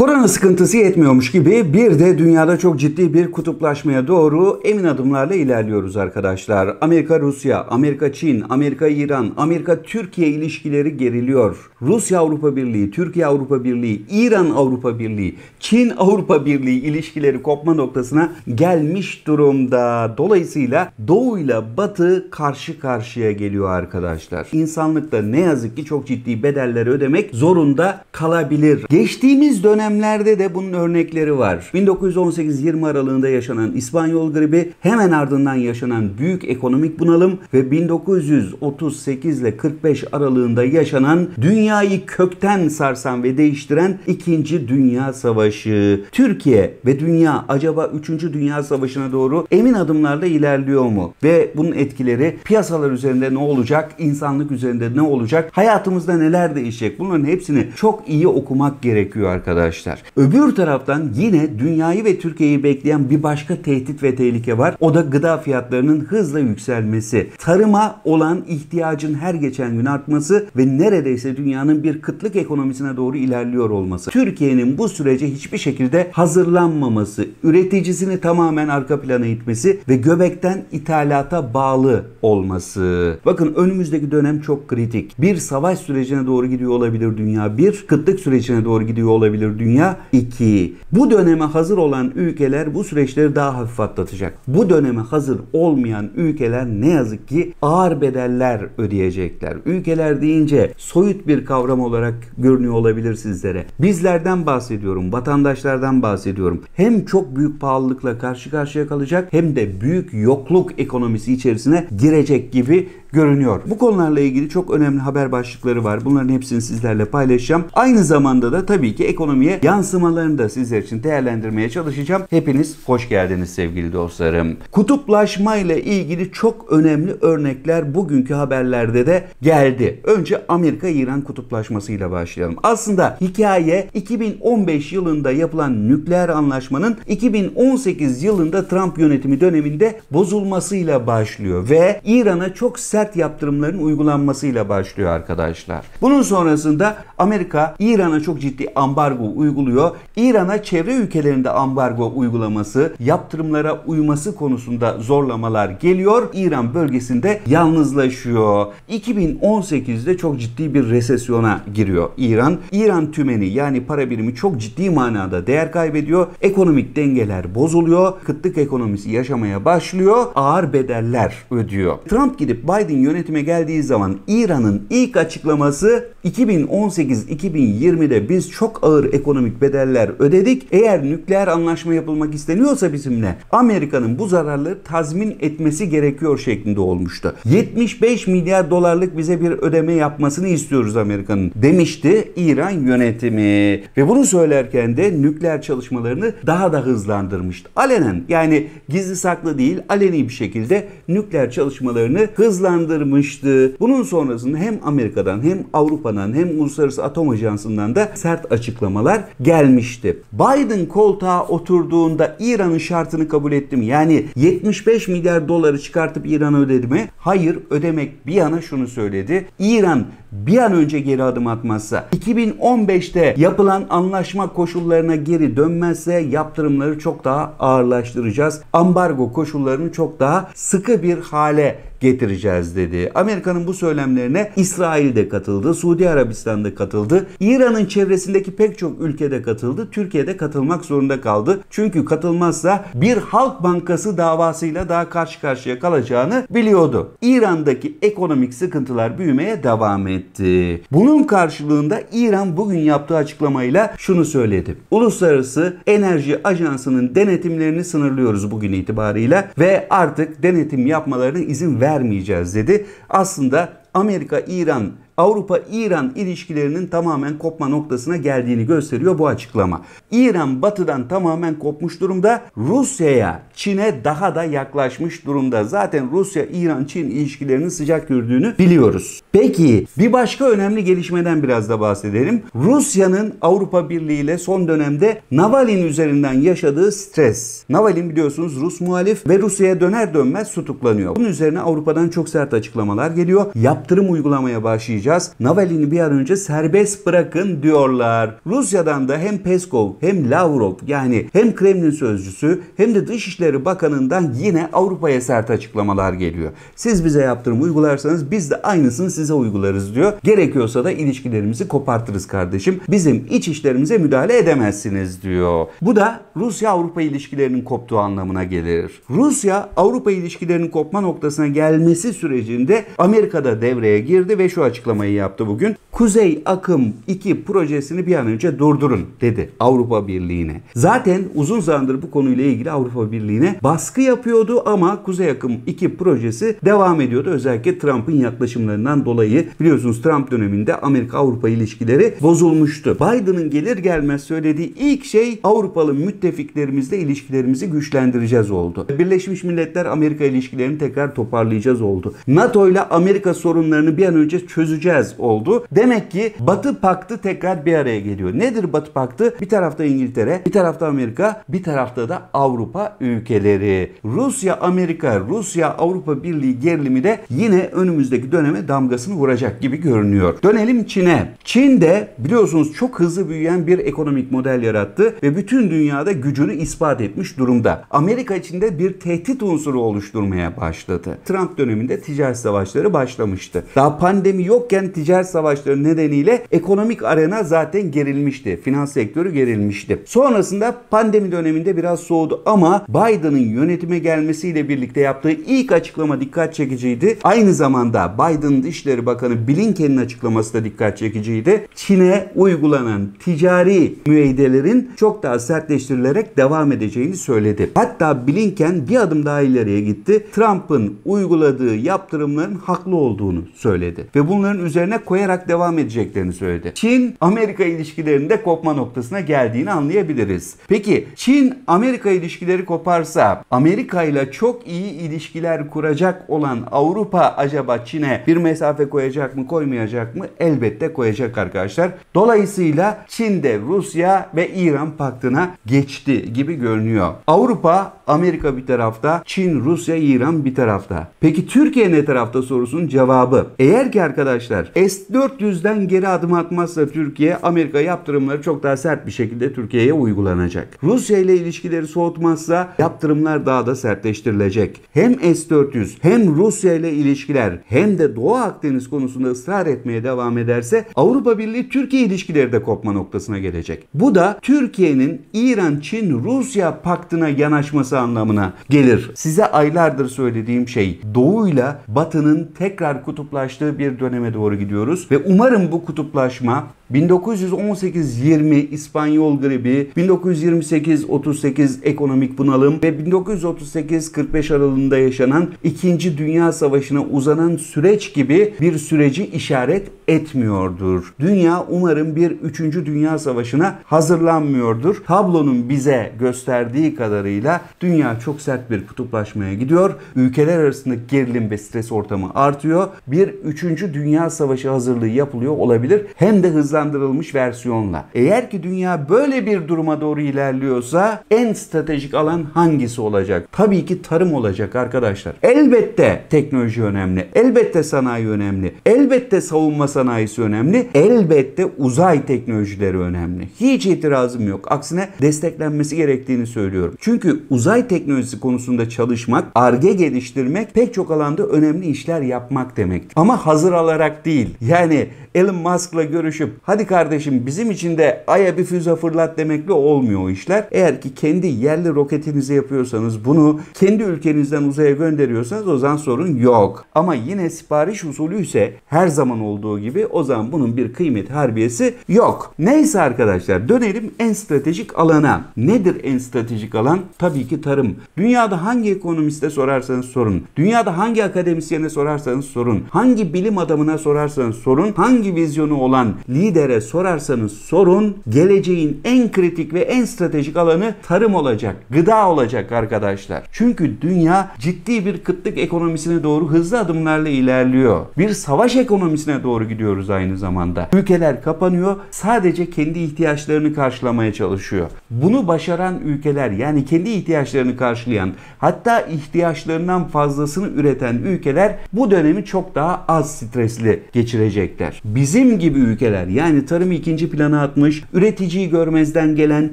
Korona sıkıntısı yetmiyormuş gibi bir de dünyada çok ciddi bir kutuplaşmaya doğru emin adımlarla ilerliyoruz arkadaşlar. Amerika Rusya, Amerika Çin, Amerika İran, Amerika Türkiye ilişkileri geriliyor. Rusya Avrupa Birliği, Türkiye Avrupa Birliği, İran Avrupa Birliği, Çin Avrupa Birliği ilişkileri kopma noktasına gelmiş durumda. Dolayısıyla Doğu ile Batı karşı karşıya geliyor arkadaşlar. İnsanlık da ne yazık ki çok ciddi bedelleri ödemek zorunda kalabilir. Geçtiğimiz dönem dönemlerde de bunun örnekleri var. 1918-20 aralığında yaşanan İspanyol gribi hemen ardından yaşanan büyük ekonomik bunalım ve 1938 ile 45 aralığında yaşanan dünyayı kökten sarsan ve değiştiren 2. Dünya Savaşı. Türkiye ve dünya acaba 3. Dünya Savaşı'na doğru emin adımlarla ilerliyor mu? Ve bunun etkileri piyasalar üzerinde ne olacak? İnsanlık üzerinde ne olacak? Hayatımızda neler değişecek? Bunların hepsini çok iyi okumak gerekiyor arkadaşlar arkadaşlar. Öbür taraftan yine dünyayı ve Türkiye'yi bekleyen bir başka tehdit ve tehlike var. O da gıda fiyatlarının hızla yükselmesi. Tarıma olan ihtiyacın her geçen gün artması ve neredeyse dünyanın bir kıtlık ekonomisine doğru ilerliyor olması. Türkiye'nin bu sürece hiçbir şekilde hazırlanmaması, üreticisini tamamen arka plana itmesi ve göbekten ithalata bağlı olması. Bakın önümüzdeki dönem çok kritik. Bir savaş sürecine doğru gidiyor olabilir dünya. Bir kıtlık sürecine doğru gidiyor olabilir dünya dünya iki. Bu döneme hazır olan ülkeler bu süreçleri daha hafif atlatacak. Bu döneme hazır olmayan ülkeler ne yazık ki ağır bedeller ödeyecekler. Ülkeler deyince soyut bir kavram olarak görünüyor olabilir sizlere. Bizlerden bahsediyorum, vatandaşlardan bahsediyorum. Hem çok büyük pahalılıkla karşı karşıya kalacak hem de büyük yokluk ekonomisi içerisine girecek gibi görünüyor. Bu konularla ilgili çok önemli haber başlıkları var. Bunların hepsini sizlerle paylaşacağım. Aynı zamanda da tabii ki ekonomiye yansımalarını da sizler için değerlendirmeye çalışacağım. Hepiniz hoş geldiniz sevgili dostlarım. Kutuplaşma ile ilgili çok önemli örnekler bugünkü haberlerde de geldi. Önce Amerika-İran kutuplaşmasıyla başlayalım. Aslında hikaye 2015 yılında yapılan nükleer anlaşmanın 2018 yılında Trump yönetimi döneminde bozulmasıyla başlıyor ve İran'a çok sert sert yaptırımların uygulanmasıyla başlıyor arkadaşlar. Bunun sonrasında Amerika İran'a çok ciddi ambargo uyguluyor. İran'a çevre ülkelerinde ambargo uygulaması, yaptırımlara uyması konusunda zorlamalar geliyor. İran bölgesinde yalnızlaşıyor. 2018'de çok ciddi bir resesyona giriyor İran. İran tümeni yani para birimi çok ciddi manada değer kaybediyor. Ekonomik dengeler bozuluyor. Kıtlık ekonomisi yaşamaya başlıyor. Ağır bedeller ödüyor. Trump gidip Biden Biden yönetime geldiği zaman İran'ın ilk açıklaması 2018-2020'de biz çok ağır ekonomik bedeller ödedik. Eğer nükleer anlaşma yapılmak isteniyorsa bizimle Amerika'nın bu zararları tazmin etmesi gerekiyor şeklinde olmuştu. 75 milyar dolarlık bize bir ödeme yapmasını istiyoruz Amerika'nın demişti İran yönetimi. Ve bunu söylerken de nükleer çalışmalarını daha da hızlandırmıştı. Alenen yani gizli saklı değil aleni bir şekilde nükleer çalışmalarını hızlandırmıştı uyandırmıştı. Bunun sonrasında hem Amerika'dan hem Avrupa'dan hem Uluslararası Atom Ajansı'ndan da sert açıklamalar gelmişti. Biden koltuğa oturduğunda İran'ın şartını kabul etti mi? Yani 75 milyar doları çıkartıp İran'a ödedi mi? Hayır ödemek bir yana şunu söyledi. İran bir an önce geri adım atmazsa, 2015'te yapılan anlaşma koşullarına geri dönmezse yaptırımları çok daha ağırlaştıracağız. Ambargo koşullarını çok daha sıkı bir hale getireceğiz dedi. Amerika'nın bu söylemlerine İsrail de katıldı, Suudi Arabistan da katıldı. İran'ın çevresindeki pek çok ülkede katıldı. Türkiye'de katılmak zorunda kaldı. Çünkü katılmazsa bir Halk Bankası davasıyla daha karşı karşıya kalacağını biliyordu. İran'daki ekonomik sıkıntılar büyümeye devam etti. Bunun karşılığında İran bugün yaptığı açıklamayla şunu söyledi. Uluslararası Enerji Ajansı'nın denetimlerini sınırlıyoruz bugün itibarıyla ve artık denetim yapmalarına izin ver vermeyeceğiz dedi. Aslında Amerika İran Avrupa-İran ilişkilerinin tamamen kopma noktasına geldiğini gösteriyor bu açıklama. İran batıdan tamamen kopmuş durumda. Rusya'ya, Çin'e daha da yaklaşmış durumda. Zaten Rusya, İran, Çin ilişkilerinin sıcak gördüğünü biliyoruz. Peki bir başka önemli gelişmeden biraz da bahsedelim. Rusya'nın Avrupa Birliği ile son dönemde Navalin üzerinden yaşadığı stres. Navalin biliyorsunuz Rus muhalif ve Rusya'ya döner dönmez tutuklanıyor. Bunun üzerine Avrupa'dan çok sert açıklamalar geliyor. Yaptırım uygulamaya başlayacak başlayacağız. Navalny'i bir an önce serbest bırakın diyorlar. Rusya'dan da hem Peskov hem Lavrov yani hem Kremlin sözcüsü hem de Dışişleri Bakanı'ndan yine Avrupa'ya sert açıklamalar geliyor. Siz bize yaptırım uygularsanız biz de aynısını size uygularız diyor. Gerekiyorsa da ilişkilerimizi kopartırız kardeşim. Bizim iç işlerimize müdahale edemezsiniz diyor. Bu da Rusya-Avrupa ilişkilerinin koptuğu anlamına gelir. Rusya-Avrupa ilişkilerinin kopma noktasına gelmesi sürecinde Amerika'da devreye girdi ve şu açıklama açıklamayı yaptı bugün. Kuzey Akım 2 projesini bir an önce durdurun dedi Avrupa Birliği'ne. Zaten uzun zamandır bu konuyla ilgili Avrupa Birliği'ne baskı yapıyordu ama Kuzey Akım 2 projesi devam ediyordu. Özellikle Trump'ın yaklaşımlarından dolayı biliyorsunuz Trump döneminde Amerika-Avrupa ilişkileri bozulmuştu. Biden'ın gelir gelmez söylediği ilk şey Avrupalı müttefiklerimizle ilişkilerimizi güçlendireceğiz oldu. Birleşmiş Milletler Amerika ilişkilerini tekrar toparlayacağız oldu. NATO ile Amerika sorunlarını bir an önce çözeceğiz çözeceğiz oldu. Demek ki Batı paktı tekrar bir araya geliyor. Nedir Batı paktı? Bir tarafta İngiltere, bir tarafta Amerika, bir tarafta da Avrupa ülkeleri. Rusya, Amerika, Rusya, Avrupa Birliği gerilimi de yine önümüzdeki döneme damgasını vuracak gibi görünüyor. Dönelim Çin'e. Çin de biliyorsunuz çok hızlı büyüyen bir ekonomik model yarattı ve bütün dünyada gücünü ispat etmiş durumda. Amerika içinde bir tehdit unsuru oluşturmaya başladı. Trump döneminde ticaret savaşları başlamıştı. Daha pandemi yok yokken ticaret savaşları nedeniyle ekonomik arena zaten gerilmişti. Finans sektörü gerilmişti. Sonrasında pandemi döneminde biraz soğudu ama Biden'ın yönetime gelmesiyle birlikte yaptığı ilk açıklama dikkat çekiciydi. Aynı zamanda Biden Dışişleri Bakanı Blinken'in açıklaması da dikkat çekiciydi. Çin'e uygulanan ticari müeydelerin çok daha sertleştirilerek devam edeceğini söyledi. Hatta Blinken bir adım daha ileriye gitti. Trump'ın uyguladığı yaptırımların haklı olduğunu söyledi. Ve bunların üzerine koyarak devam edeceklerini söyledi. Çin-Amerika ilişkilerinde kopma noktasına geldiğini anlayabiliriz. Peki Çin-Amerika ilişkileri koparsa Amerika ile çok iyi ilişkiler kuracak olan Avrupa acaba Çin'e bir mesafe koyacak mı koymayacak mı? Elbette koyacak arkadaşlar. Dolayısıyla Çin'de Rusya ve İran paktına geçti gibi görünüyor. Avrupa, Amerika bir tarafta, Çin, Rusya, İran bir tarafta. Peki Türkiye ne tarafta sorusunun cevabı. Eğer ki arkadaşlar arkadaşlar. S-400'den geri adım atmazsa Türkiye Amerika yaptırımları çok daha sert bir şekilde Türkiye'ye uygulanacak. Rusya ile ilişkileri soğutmazsa yaptırımlar daha da sertleştirilecek. Hem S-400 hem Rusya ile ilişkiler hem de Doğu Akdeniz konusunda ısrar etmeye devam ederse Avrupa Birliği Türkiye ilişkileri de kopma noktasına gelecek. Bu da Türkiye'nin İran, Çin, Rusya paktına yanaşması anlamına gelir. Size aylardır söylediğim şey Doğu'yla Batı'nın tekrar kutuplaştığı bir döneme doğru doğru gidiyoruz ve umarım bu kutuplaşma 1918-20 İspanyol gribi, 1928-38 ekonomik bunalım ve 1938-45 aralığında yaşanan 2. Dünya Savaşı'na uzanan süreç gibi bir süreci işaret etmiyordur. Dünya umarım bir 3. Dünya Savaşı'na hazırlanmıyordur. Tablonun bize gösterdiği kadarıyla dünya çok sert bir kutuplaşmaya gidiyor. Ülkeler arasındaki gerilim ve stres ortamı artıyor. Bir 3. Dünya Savaşı hazırlığı yapılıyor olabilir. Hem de hızla hızlandırılmış versiyonla. Eğer ki dünya böyle bir duruma doğru ilerliyorsa en stratejik alan hangisi olacak? Tabii ki tarım olacak arkadaşlar. Elbette teknoloji önemli. Elbette sanayi önemli. Elbette savunma sanayisi önemli. Elbette uzay teknolojileri önemli. Hiç itirazım yok. Aksine desteklenmesi gerektiğini söylüyorum. Çünkü uzay teknolojisi konusunda çalışmak, arge geliştirmek pek çok alanda önemli işler yapmak demek. Ama hazır alarak değil. Yani Elon Musk'la görüşüp Hadi kardeşim bizim için de aya bir füze fırlat demekle olmuyor o işler. Eğer ki kendi yerli roketinizi yapıyorsanız bunu kendi ülkenizden uzaya gönderiyorsanız o zaman sorun yok. Ama yine sipariş usulü ise her zaman olduğu gibi o zaman bunun bir kıymet harbiyesi yok. Neyse arkadaşlar dönelim en stratejik alana. Nedir en stratejik alan? Tabii ki tarım. Dünyada hangi ekonomiste sorarsanız sorun. Dünyada hangi akademisyene sorarsanız sorun. Hangi bilim adamına sorarsanız sorun. Hangi vizyonu olan lider lidere sorarsanız sorun geleceğin en kritik ve en stratejik alanı tarım olacak, gıda olacak arkadaşlar. Çünkü dünya ciddi bir kıtlık ekonomisine doğru hızlı adımlarla ilerliyor. Bir savaş ekonomisine doğru gidiyoruz aynı zamanda. Ülkeler kapanıyor, sadece kendi ihtiyaçlarını karşılamaya çalışıyor. Bunu başaran ülkeler yani kendi ihtiyaçlarını karşılayan hatta ihtiyaçlarından fazlasını üreten ülkeler bu dönemi çok daha az stresli geçirecekler. Bizim gibi ülkeler yani yani tarımı ikinci plana atmış, üreticiyi görmezden gelen,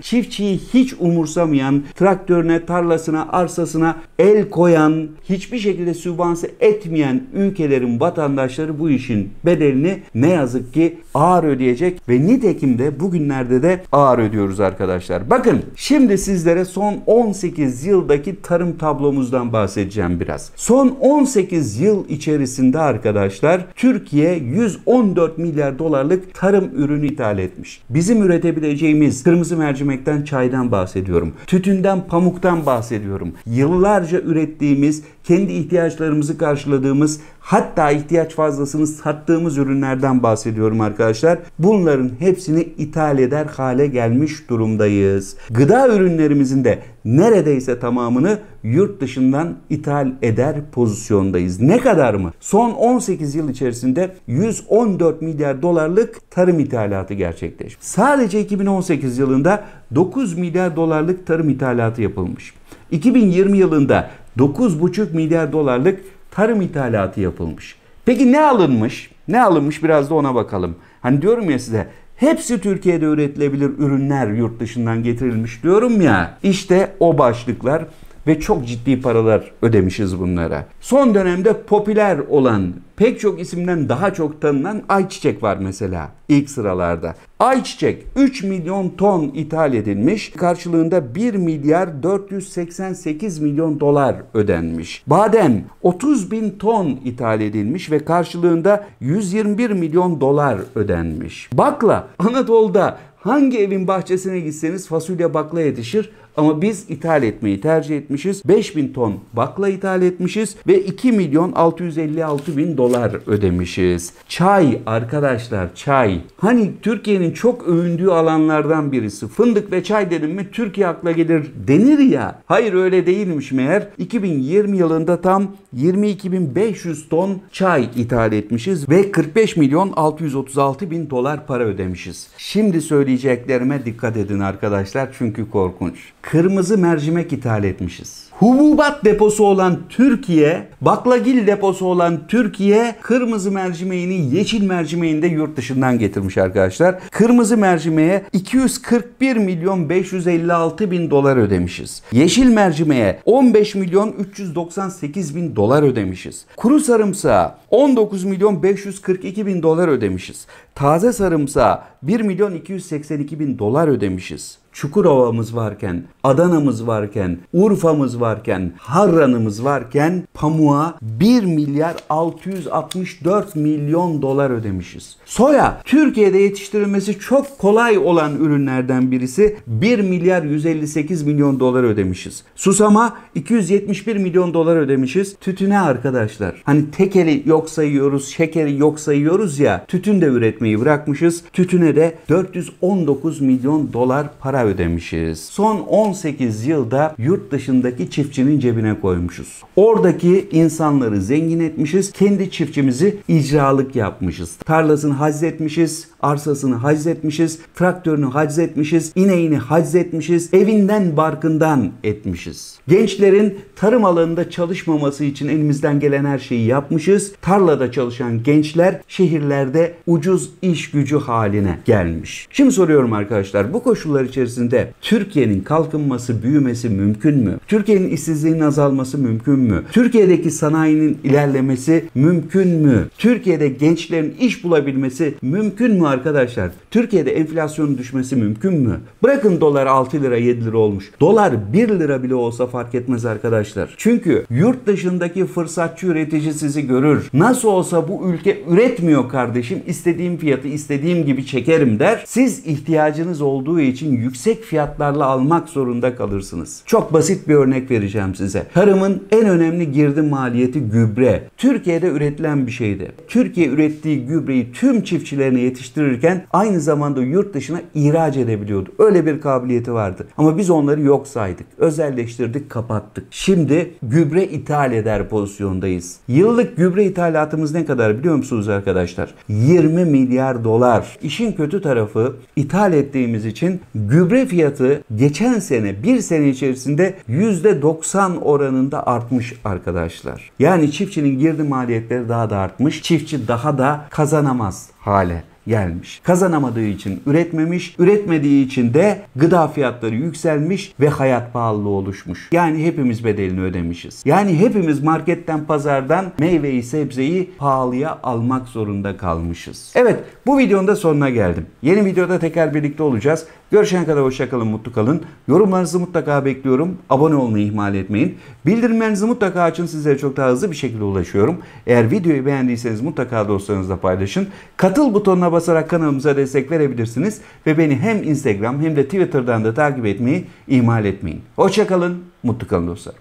çiftçiyi hiç umursamayan, traktörüne, tarlasına, arsasına el koyan, hiçbir şekilde sübvanse etmeyen ülkelerin vatandaşları bu işin bedelini ne yazık ki ağır ödeyecek ve nitekim de bugünlerde de ağır ödüyoruz arkadaşlar. Bakın şimdi sizlere son 18 yıldaki tarım tablomuzdan bahsedeceğim biraz. Son 18 yıl içerisinde arkadaşlar Türkiye 114 milyar dolarlık tarım tarım ürünü ithal etmiş. Bizim üretebileceğimiz kırmızı mercimekten, çaydan bahsediyorum. Tütünden, pamuktan bahsediyorum. Yıllarca ürettiğimiz, kendi ihtiyaçlarımızı karşıladığımız hatta ihtiyaç fazlasını sattığımız ürünlerden bahsediyorum arkadaşlar. Bunların hepsini ithal eder hale gelmiş durumdayız. Gıda ürünlerimizin de neredeyse tamamını yurt dışından ithal eder pozisyondayız. Ne kadar mı? Son 18 yıl içerisinde 114 milyar dolarlık tarım ithalatı gerçekleşmiş. Sadece 2018 yılında 9 milyar dolarlık tarım ithalatı yapılmış. 2020 yılında 9,5 milyar dolarlık tarım ithalatı yapılmış. Peki ne alınmış? Ne alınmış biraz da ona bakalım. Hani diyorum ya size hepsi Türkiye'de üretilebilir ürünler yurt dışından getirilmiş diyorum ya. İşte o başlıklar ve çok ciddi paralar ödemişiz bunlara. Son dönemde popüler olan pek çok isimden daha çok tanınan ayçiçek var mesela ilk sıralarda. Ayçiçek 3 milyon ton ithal edilmiş karşılığında 1 milyar 488 milyon dolar ödenmiş. Badem 30 bin ton ithal edilmiş ve karşılığında 121 milyon dolar ödenmiş. Bakla Anadolu'da hangi evin bahçesine gitseniz fasulye bakla yetişir ama biz ithal etmeyi tercih etmişiz. 5000 ton bakla ithal etmişiz ve 2 milyon 656 bin dolar ödemişiz. Çay arkadaşlar çay. Hani Türkiye'nin çok övündüğü alanlardan birisi. Fındık ve çay dedim mi Türkiye akla gelir denir ya. Hayır öyle değilmiş meğer. 2020 yılında tam 22.500 ton çay ithal etmişiz ve 45 milyon 636 bin dolar para ödemişiz. Şimdi söyleyeceklerime dikkat edin arkadaşlar çünkü korkunç kırmızı mercimek ithal etmişiz hububat deposu olan Türkiye, baklagil deposu olan Türkiye kırmızı mercimeğini yeşil mercimeğini de yurt dışından getirmiş arkadaşlar. Kırmızı mercimeğe 241 milyon 556 bin dolar ödemişiz. Yeşil mercimeğe 15 milyon 398 bin dolar ödemişiz. Kuru sarımsağa 19 milyon 542 bin dolar ödemişiz. Taze sarımsağa 1 milyon 282 bin dolar ödemişiz. Çukurova'mız varken, Adana'mız varken, Urfa'mız varken, varken, Harran'ımız varken pamuğa 1 milyar 664 milyon dolar ödemişiz. Soya Türkiye'de yetiştirilmesi çok kolay olan ürünlerden birisi 1 milyar 158 milyon dolar ödemişiz. Susama 271 milyon dolar ödemişiz. Tütüne arkadaşlar. Hani tekeli yok sayıyoruz, şekeri yok sayıyoruz ya. Tütün de üretmeyi bırakmışız. Tütüne de 419 milyon dolar para ödemişiz. Son 18 yılda yurt dışındaki çiftçinin cebine koymuşuz. Oradaki insanları zengin etmişiz. Kendi çiftçimizi icralık yapmışız. Tarlasını haczetmişiz, arsasını haczetmişiz, traktörünü haczetmişiz, ineğini haczetmişiz, evinden barkından etmişiz. Gençlerin tarım alanında çalışmaması için elimizden gelen her şeyi yapmışız. Tarlada çalışan gençler şehirlerde ucuz iş gücü haline gelmiş. Şimdi soruyorum arkadaşlar bu koşullar içerisinde Türkiye'nin kalkınması, büyümesi mümkün mü? Türkiye'nin Türkiye'nin işsizliğinin azalması mümkün mü? Türkiye'deki sanayinin ilerlemesi mümkün mü? Türkiye'de gençlerin iş bulabilmesi mümkün mü arkadaşlar? Türkiye'de enflasyonun düşmesi mümkün mü? Bırakın dolar 6 lira 7 lira olmuş. Dolar 1 lira bile olsa fark etmez arkadaşlar. Çünkü yurt dışındaki fırsatçı üretici sizi görür. Nasıl olsa bu ülke üretmiyor kardeşim. İstediğim fiyatı istediğim gibi çekerim der. Siz ihtiyacınız olduğu için yüksek fiyatlarla almak zorunda kalırsınız. Çok basit bir örnek veriyorum vereceğim size. Tarımın en önemli girdi maliyeti gübre. Türkiye'de üretilen bir şeydi. Türkiye ürettiği gübreyi tüm çiftçilerine yetiştirirken aynı zamanda yurt dışına ihraç edebiliyordu. Öyle bir kabiliyeti vardı. Ama biz onları yok saydık. Özelleştirdik, kapattık. Şimdi gübre ithal eder pozisyondayız. Yıllık gübre ithalatımız ne kadar biliyor musunuz arkadaşlar? 20 milyar dolar. İşin kötü tarafı ithal ettiğimiz için gübre fiyatı geçen sene bir sene içerisinde %90 %90 oranında artmış arkadaşlar. Yani çiftçinin girdi maliyetleri daha da artmış. Çiftçi daha da kazanamaz hale gelmiş. Kazanamadığı için üretmemiş, üretmediği için de gıda fiyatları yükselmiş ve hayat pahalılığı oluşmuş. Yani hepimiz bedelini ödemişiz. Yani hepimiz marketten, pazardan meyveyi, sebzeyi pahalıya almak zorunda kalmışız. Evet, bu videonun da sonuna geldim. Yeni videoda tekrar birlikte olacağız. Görüşene kadar hoşçakalın, mutlu kalın. Yorumlarınızı mutlaka bekliyorum. Abone olmayı ihmal etmeyin. Bildirimlerinizi mutlaka açın. Sizlere çok daha hızlı bir şekilde ulaşıyorum. Eğer videoyu beğendiyseniz mutlaka dostlarınızla paylaşın. Katıl butonuna basarak kanalımıza destek verebilirsiniz. Ve beni hem Instagram hem de Twitter'dan da takip etmeyi ihmal etmeyin. Hoşçakalın, mutlu kalın dostlar.